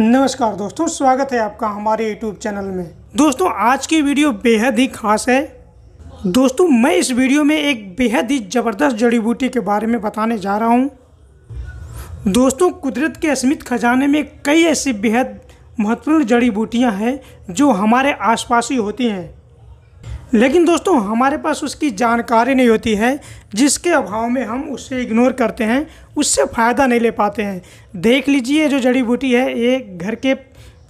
नमस्कार दोस्तों स्वागत है आपका हमारे YouTube चैनल में दोस्तों आज की वीडियो बेहद ही खास है दोस्तों मैं इस वीडियो में एक बेहद ही ज़बरदस्त जड़ी बूटी के बारे में बताने जा रहा हूँ दोस्तों कुदरत के अस्मित खजाने में कई ऐसी बेहद महत्वपूर्ण जड़ी बूटियाँ हैं जो हमारे आसपास ही होती हैं लेकिन दोस्तों हमारे पास उसकी जानकारी नहीं होती है जिसके अभाव में हम उससे इग्नोर करते हैं उससे फ़ायदा नहीं ले पाते हैं देख लीजिए जो जड़ी बूटी है ये घर के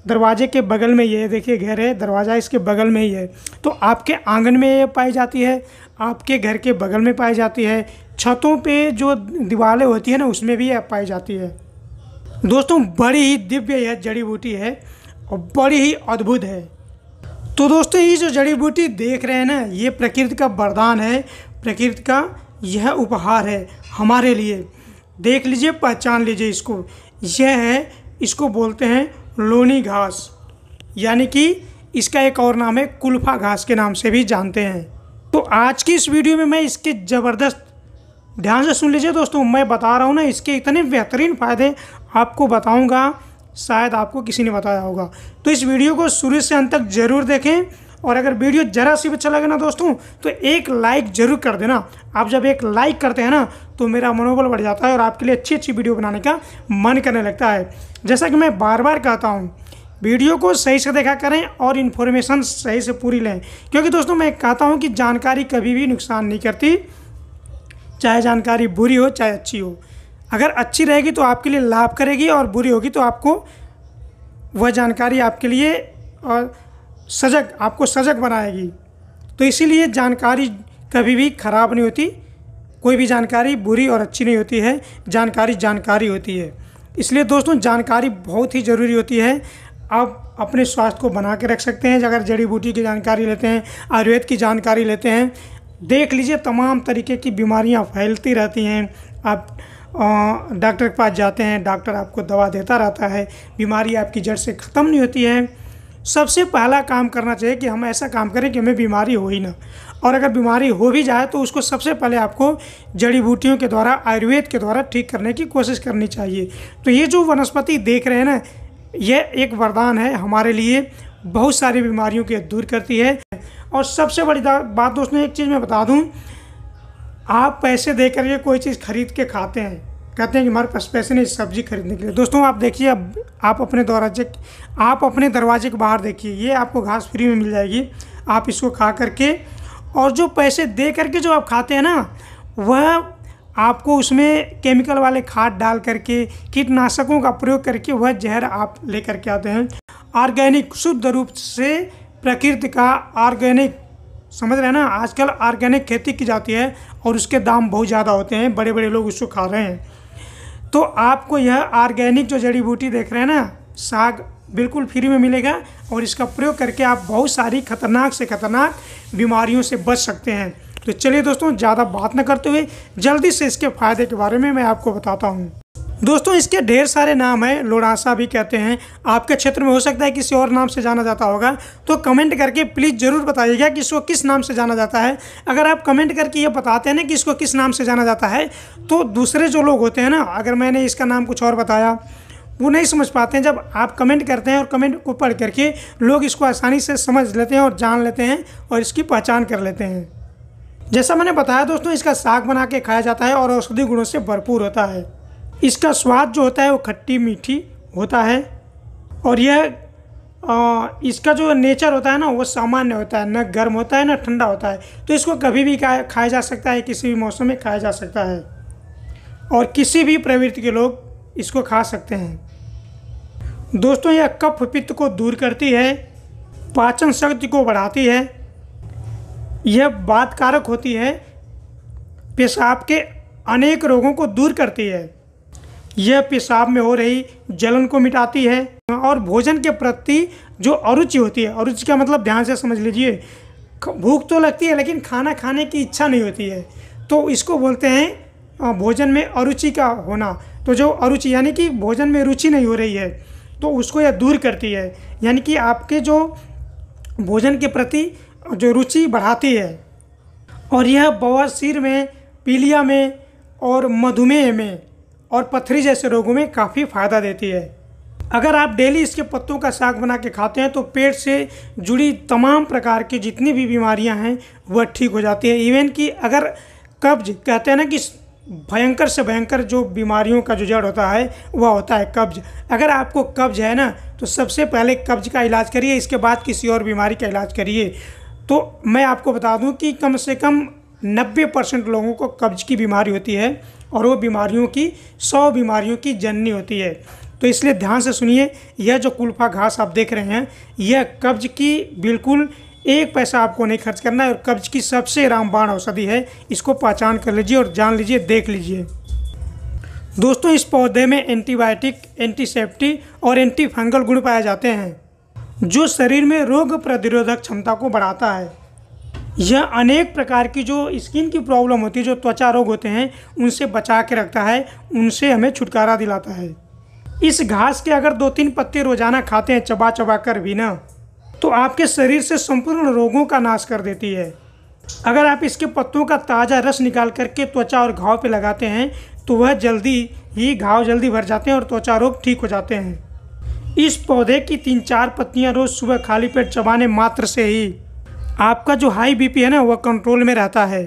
दरवाजे के बगल में ये देखिए घर है दरवाज़ा इसके बगल में ही है तो आपके आंगन में ये पाई जाती है आपके घर के बगल में पाई जाती है छतों पे जो दीवारें होती है ना उसमें भी यह पाई जाती है दोस्तों बड़ी ही दिव्य यह जड़ी बूटी है और बड़ी ही अद्भुत है तो दोस्तों ये जो जड़ी बूटी देख रहे हैं ना ये प्रकृति का वरदान है प्रकृति का यह उपहार है हमारे लिए देख लीजिए पहचान लीजिए इसको यह है इसको बोलते हैं लोनी घास यानी कि इसका एक और नाम है कुल्फा घास के नाम से भी जानते हैं तो आज की इस वीडियो में मैं इसके ज़बरदस्त ध्यान से सुन लीजिए दोस्तों मैं बता रहा हूँ ना इसके इतने बेहतरीन फ़ायदे आपको बताऊँगा शायद आपको किसी ने बताया होगा तो इस वीडियो को शुरू से अंत तक ज़रूर देखें और अगर वीडियो जरा सी भी अच्छा लगे ना दोस्तों तो एक लाइक ज़रूर कर देना आप जब एक लाइक करते हैं ना तो मेरा मनोबल बढ़ जाता है और आपके लिए अच्छी अच्छी वीडियो बनाने का मन करने लगता है जैसा कि मैं बार बार कहता हूँ वीडियो को सही से देखा करें और इन्फॉर्मेशन सही से पूरी लें क्योंकि दोस्तों मैं कहता हूँ कि जानकारी कभी भी नुकसान नहीं करती चाहे जानकारी बुरी हो चाहे अच्छी हो अगर अच्छी रहेगी तो आपके लिए लाभ करेगी और बुरी होगी तो आपको वह जानकारी आपके लिए और सजग आपको सजग बनाएगी तो इसीलिए जानकारी कभी भी खराब नहीं होती कोई भी जानकारी बुरी और अच्छी नहीं होती है जानकारी जानकारी होती है इसलिए दोस्तों जानकारी बहुत ही ज़रूरी होती है आप अपने स्वास्थ्य को बना के रख सकते हैं अगर जड़ी बूटी की जानकारी लेते हैं आयुर्वेद की जानकारी लेते हैं देख लीजिए तमाम तरीके की बीमारियाँ फैलती रहती हैं आप डॉक्टर के पास जाते हैं डॉक्टर आपको दवा देता रहता है बीमारी आपकी जड़ से ख़त्म नहीं होती है सबसे पहला काम करना चाहिए कि हम ऐसा काम करें कि हमें बीमारी हो ही ना और अगर बीमारी हो भी जाए तो उसको सबसे पहले आपको जड़ी बूटियों के द्वारा आयुर्वेद के द्वारा ठीक करने की कोशिश करनी चाहिए तो ये जो वनस्पति देख रहे हैं ना ये एक वरदान है हमारे लिए बहुत सारी बीमारियों के दूर करती है और सबसे बड़ी बात दोस्तों एक चीज़ मैं बता दूँ आप पैसे दे ये कोई चीज़ खरीद के खाते हैं कहते हैं कि हमारे पास पैसे नहीं सब्जी खरीदने के लिए दोस्तों आप देखिए अब आप अपने दरवाजे आप अपने दरवाजे के बाहर देखिए ये आपको घास फ्री में मिल जाएगी आप इसको खा करके और जो पैसे दे करके जो आप खाते हैं ना वह आपको उसमें केमिकल वाले खाद डाल करके कीटनाशकों का प्रयोग करके वह जहर आप ले करके आते हैं ऑर्गेनिक शुद्ध रूप से प्रकृति का ऑर्गेनिक समझ रहे हैं ना आजकल ऑर्गेनिक खेती की जाती है और उसके दाम बहुत ज़्यादा होते हैं बड़े बड़े लोग उसको खा रहे हैं तो आपको यह ऑर्गेनिक जो जड़ी बूटी देख रहे हैं ना साग बिल्कुल फ्री में मिलेगा और इसका प्रयोग करके आप बहुत सारी खतरनाक से खतरनाक बीमारियों से बच सकते हैं तो चलिए दोस्तों ज़्यादा बात ना करते हुए जल्दी से इसके फ़ायदे के बारे में मैं आपको बताता हूँ दोस्तों इसके ढेर सारे नाम हैं लोड़ासा भी कहते हैं आपके क्षेत्र में हो सकता है किसी और नाम से जाना जाता होगा तो कमेंट करके प्लीज़ ज़रूर बताइएगा कि इसको किस नाम से जाना जाता है अगर आप कमेंट करके ये बताते हैं ना कि इसको किस नाम से जाना जाता है तो दूसरे जो लोग होते हैं ना अगर मैंने इसका नाम कुछ और बताया वो नहीं समझ पाते हैं जब आप कमेंट करते हैं और कमेंट को पढ़ करके लोग इसको आसानी से समझ लेते हैं और जान लेते हैं और इसकी पहचान कर लेते हैं जैसा मैंने बताया दोस्तों इसका साग बना के खाया जाता है और औषधि गुणों से भरपूर होता है इसका स्वाद जो होता है वो खट्टी मीठी होता है और यह आ, इसका जो नेचर होता है ना वो सामान्य होता है ना गर्म होता है ना ठंडा होता है तो इसको कभी भी खाया जा सकता है किसी भी मौसम में खाया जा सकता है और किसी भी प्रवृत्ति के लोग इसको खा सकते हैं दोस्तों यह कफ पित्त को दूर करती है पाचन शक्ति को बढ़ाती है यह बात कारक होती है पेशाब के अनेक रोगों को दूर करती है यह पेशाब में हो रही जलन को मिटाती है और भोजन के प्रति जो अरुचि होती है अरुचि का मतलब ध्यान से समझ लीजिए भूख तो लगती है लेकिन खाना खाने की इच्छा नहीं होती है तो इसको बोलते हैं भोजन में अरुचि का होना तो जो अरुचि यानी कि भोजन में रुचि नहीं हो रही है तो उसको यह दूर करती है यानी कि आपके जो भोजन के प्रति जो रुचि बढ़ाती है और यह बवासीर में पीलिया में और मधुमेह में और पथरी जैसे रोगों में काफ़ी फ़ायदा देती है अगर आप डेली इसके पत्तों का साग बना के खाते हैं तो पेट से जुड़ी तमाम प्रकार की जितनी भी बीमारियां हैं वह ठीक हो जाती है इवन कि अगर कब्ज कहते हैं ना कि भयंकर से भयंकर जो बीमारियों का जो जड़ होता है वह होता है कब्ज अगर आपको कब्ज है ना तो सबसे पहले कब्ज का इलाज करिए इसके बाद किसी और बीमारी का इलाज करिए तो मैं आपको बता दूं कि कम से कम नब्बे परसेंट लोगों को कब्ज की बीमारी होती है और वो बीमारियों की सौ बीमारियों की जननी होती है तो इसलिए ध्यान से सुनिए यह जो कुल्फा घास आप देख रहे हैं यह कब्ज की बिल्कुल एक पैसा आपको नहीं खर्च करना है और कब्ज की सबसे रामबाण औषधि है इसको पहचान कर लीजिए और जान लीजिए देख लीजिए दोस्तों इस पौधे में एंटीबायोटिक एंटीसेप्टी और एंटीफंगल गुण पाए जाते हैं जो शरीर में रोग प्रतिरोधक क्षमता को बढ़ाता है यह अनेक प्रकार की जो स्किन की प्रॉब्लम होती है जो त्वचा रोग होते हैं उनसे बचा के रखता है उनसे हमें छुटकारा दिलाता है इस घास के अगर दो तीन पत्ते रोजाना खाते हैं चबा चबा कर भी ना तो आपके शरीर से संपूर्ण रोगों का नाश कर देती है अगर आप इसके पत्तों का ताज़ा रस निकाल करके त्वचा और घाव पर लगाते हैं तो वह जल्दी ही घाव जल्दी भर जाते हैं और त्वचा रोग ठीक हो जाते हैं इस पौधे की तीन चार पत्तियां रोज़ सुबह खाली पेट चबाने मात्र से ही आपका जो हाई बीपी है ना वह कंट्रोल में रहता है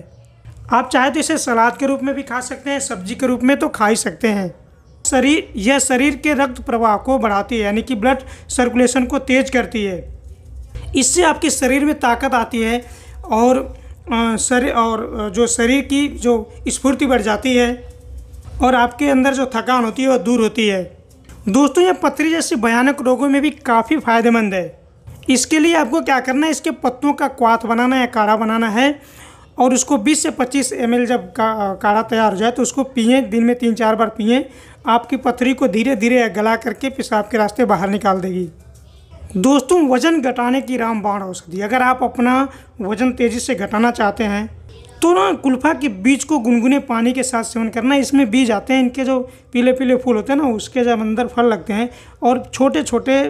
आप चाहे तो इसे सलाद के रूप में भी खा सकते हैं सब्जी के रूप में तो खा ही सकते हैं शरीर यह शरीर के रक्त प्रवाह को बढ़ाती है यानी कि ब्लड सर्कुलेशन को तेज करती है इससे आपके शरीर में ताकत आती है और शरीर और जो शरीर की जो स्फूर्ति बढ़ जाती है और आपके अंदर जो थकान होती है वह दूर होती है दोस्तों यह पथरी जैसे भयानक रोगों में भी काफ़ी फायदेमंद है इसके लिए आपको क्या करना है इसके पत्तों का क्वाथ बनाना है काढ़ा बनाना है और उसको 20 से 25 एम जब का, काढ़ा तैयार हो जाए तो उसको पिए दिन में तीन चार बार पिए आपकी पथरी को धीरे धीरे गला करके पेशाब के रास्ते बाहर निकाल देगी दोस्तों वज़न घटाने की रामबाण औषधि अगर आप अपना वज़न तेज़ी से घटाना चाहते हैं तो ना कुल्फा के बीज को गुनगुने पानी के साथ सेवन करना इसमें बीज आते हैं इनके जो पीले पीले फूल होते हैं ना उसके जब अंदर फल लगते हैं और छोटे छोटे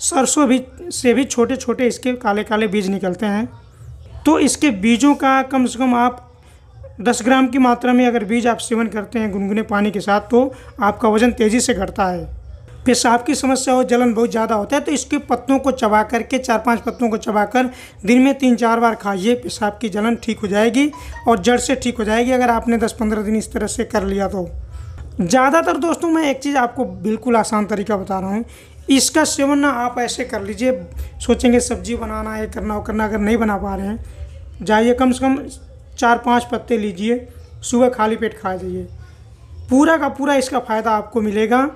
सरसों भी से भी छोटे छोटे इसके काले काले बीज निकलते हैं तो इसके बीजों का कम से कम आप 10 ग्राम की मात्रा में अगर बीज आप सेवन करते हैं गुनगुने पानी के साथ तो आपका वज़न तेज़ी से घटता है पेशाब की समस्या और जलन बहुत ज़्यादा होता है तो इसके पत्तों को चबा करके चार पांच पत्तों को चबा कर दिन में तीन चार बार खाइए पेशाब की जलन ठीक हो जाएगी और जड़ से ठीक हो जाएगी अगर आपने 10-15 दिन इस तरह से कर लिया तो ज़्यादातर दोस्तों मैं एक चीज़ आपको बिल्कुल आसान तरीका बता रहा हूँ इसका सेवन ना आप ऐसे कर लीजिए सोचेंगे सब्जी बनाना है करना वो करना अगर नहीं बना पा रहे हैं जाइए कम से कम चार पाँच पत्ते लीजिए सुबह खाली पेट खा जाइए पूरा का पूरा इसका फ़ायदा आपको मिलेगा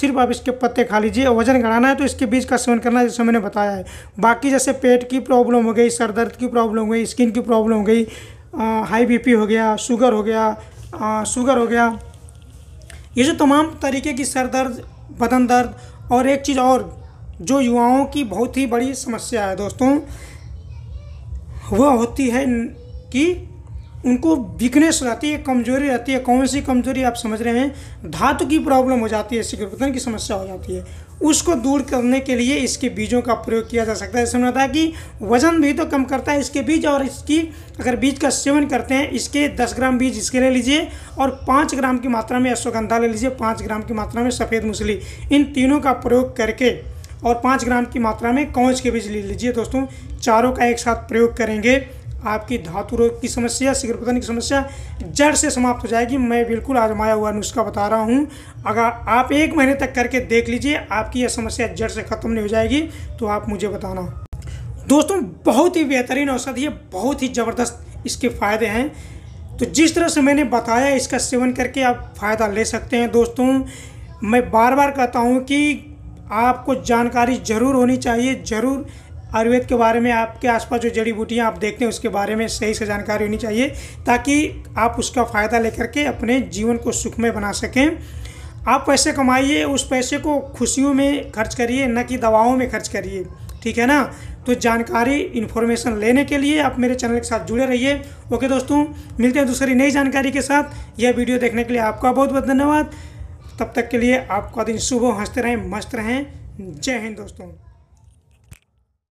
सिर्फ आप इसके पत्ते खा लीजिए वजन घटाना है तो इसके बीज का सेवन करना जैसे मैंने बताया है बाकी जैसे पेट की प्रॉब्लम हो गई सर दर्द की प्रॉब्लम हो गई स्किन की प्रॉब्लम हो गई हाई बीपी हो गया शुगर हो गया आ, शुगर हो गया ये जो तमाम तरीके की सर दर्द बदन दर्द और एक चीज़ और जो युवाओं की बहुत ही बड़ी समस्या है दोस्तों वह होती है कि उनको वीकनेस रहती है कमजोरी रहती है कौन सी कमजोरी आप समझ रहे हैं धातु की प्रॉब्लम हो जाती है सिकरपतन की समस्या हो जाती है उसको दूर करने के लिए इसके बीजों का प्रयोग किया जा सकता है इसमें होता है कि वजन भी तो कम करता है इसके बीज और इसकी अगर बीज का सेवन करते हैं इसके दस ग्राम बीज इसके ले लीजिए और पाँच ग्राम की मात्रा में अश्वगंधा ले लीजिए पाँच ग्राम की मात्रा में सफ़ेद मूसली इन तीनों का प्रयोग करके और पाँच ग्राम की मात्रा में कौच के बीज ले लीजिए दोस्तों चारों का एक साथ प्रयोग करेंगे आपकी धातु रोग की समस्या पतन की समस्या जड़ से समाप्त हो जाएगी मैं बिल्कुल आजमाया हुआ नुस्खा बता रहा हूँ अगर आप एक महीने तक करके देख लीजिए आपकी यह समस्या जड़ से ख़त्म नहीं हो जाएगी तो आप मुझे बताना दोस्तों बहुत ही बेहतरीन औषधि है बहुत ही ज़बरदस्त इसके फ़ायदे हैं तो जिस तरह से मैंने बताया इसका सेवन करके आप फ़ायदा ले सकते हैं दोस्तों मैं बार बार कहता हूँ कि आपको जानकारी ज़रूर होनी चाहिए ज़रूर आयुर्वेद के बारे में आपके आसपास जो जड़ी बूटियाँ आप देखते हैं उसके बारे में सही से जानकारी होनी चाहिए ताकि आप उसका फ़ायदा लेकर के अपने जीवन को सुखमय बना सकें आप पैसे कमाइए उस पैसे को खुशियों में खर्च करिए न कि दवाओं में खर्च करिए ठीक है ना तो जानकारी इन्फॉर्मेशन लेने के लिए आप मेरे चैनल के साथ जुड़े रहिए ओके दोस्तों मिलते हैं दूसरी नई जानकारी के साथ यह वीडियो देखने के लिए आपका बहुत बहुत धन्यवाद तब तक के लिए आपका दिन शुभ हो हंसते रहें मस्त रहें जय हिंद दोस्तों